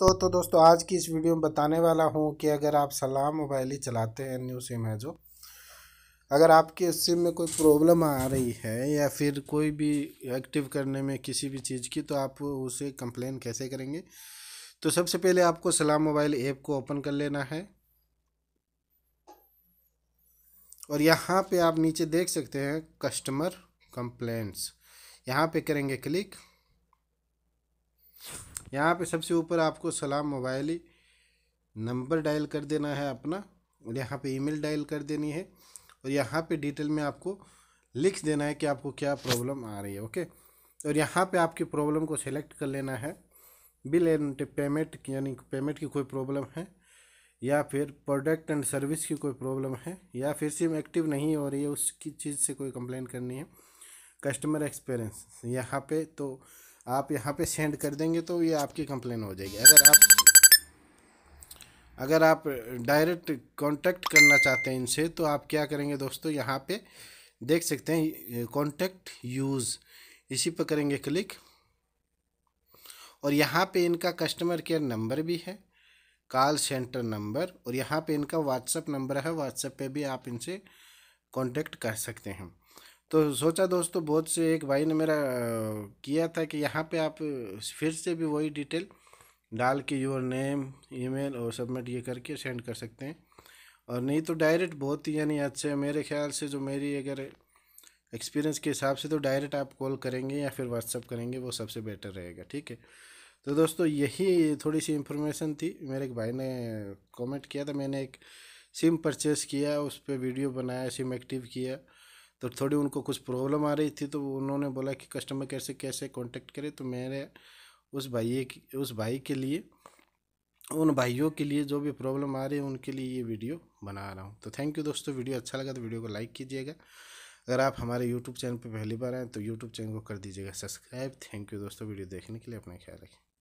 तो तो दोस्तों आज की इस वीडियो में बताने वाला हूँ कि अगर आप सलाम मोबाइल ही चलाते हैं न्यू सिम है जो अगर आपके सिम में कोई प्रॉब्लम आ रही है या फिर कोई भी एक्टिव करने में किसी भी चीज़ की तो आप उसे कंप्लेन कैसे करेंगे तो सबसे पहले आपको सलाम मोबाइल ऐप को ओपन कर लेना है और यहाँ पे आप नीचे देख सकते हैं कस्टमर कंप्लेंट्स यहाँ पे करेंगे क्लिक यहाँ पे सबसे ऊपर आपको सलाम मोबाइल नंबर डायल कर देना है अपना और यहाँ पे ईमेल डायल कर देनी है और यहाँ पे डिटेल में आपको लिख देना है कि आपको क्या प्रॉब्लम आ रही है ओके और यहाँ पे आपकी प्रॉब्लम को सिलेक्ट कर लेना है बिल एंड पेमेंट यानी पेमेंट की कोई प्रॉब्लम है या फिर प्रोडक्ट एंड सर्विस की कोई प्रॉब्लम है या फिर सिम एक्टिव नहीं हो रही है उसकी चीज़ से कोई कंप्लेंट करनी है कस्टमर एक्सपीरियंस यहाँ पे तो आप यहाँ पे सेंड कर देंगे तो ये आपकी कंप्लेन हो जाएगी अगर आप अगर आप डायरेक्ट कांटेक्ट करना चाहते हैं इनसे तो आप क्या करेंगे दोस्तों यहाँ पे देख सकते हैं कांटेक्ट यूज़ इसी पर करेंगे क्लिक और यहाँ पे इनका कस्टमर केयर नंबर भी है कॉल सेंटर नंबर और यहाँ पे इनका व्हाट्सअप नंबर है व्हाट्सअप पे भी आप इनसे कांटेक्ट कर सकते हैं तो सोचा दोस्तों बहुत से एक भाई ने मेरा किया था कि यहाँ पे आप फिर से भी वही डिटेल डाल के योर नेम ईमेल और सबमिट ये करके सेंड कर सकते हैं और नहीं तो डायरेक्ट बहुत ही यानी अच्छे मेरे ख्याल से जो मेरी अगर एक्सपीरियंस के हिसाब से तो डायरेक्ट आप कॉल करेंगे या फिर व्हाट्सअप करेंगे वो सबसे बेटर रहेगा ठीक है तो दोस्तों यही थोड़ी सी इन्फॉर्मेशन थी मेरे एक भाई ने कमेंट किया था मैंने एक सिम परचेस किया उस पर वीडियो बनाया सिम एक्टिव किया तो थोड़ी उनको कुछ प्रॉब्लम आ रही थी तो उन्होंने बोला कि कस्टमर केयर से कैसे कॉन्टेक्ट करें तो मेरे उस भाई उस भाई के लिए उन भाइयों के लिए जो भी प्रॉब्लम आ रही है उनके लिए ये वीडियो बना रहा हूँ तो थैंक यू दोस्तों वीडियो अच्छा लगा तो वीडियो को लाइक कीजिएगा अगर आप हमारे यूट्यूब चैनल पर पहली बार आएँ तो यूट्यूब चैनल को कर दीजिएगा सब्सक्राइब थैंक यू दोस्तों वीडियो देखने के लिए अपना ख्याल रखें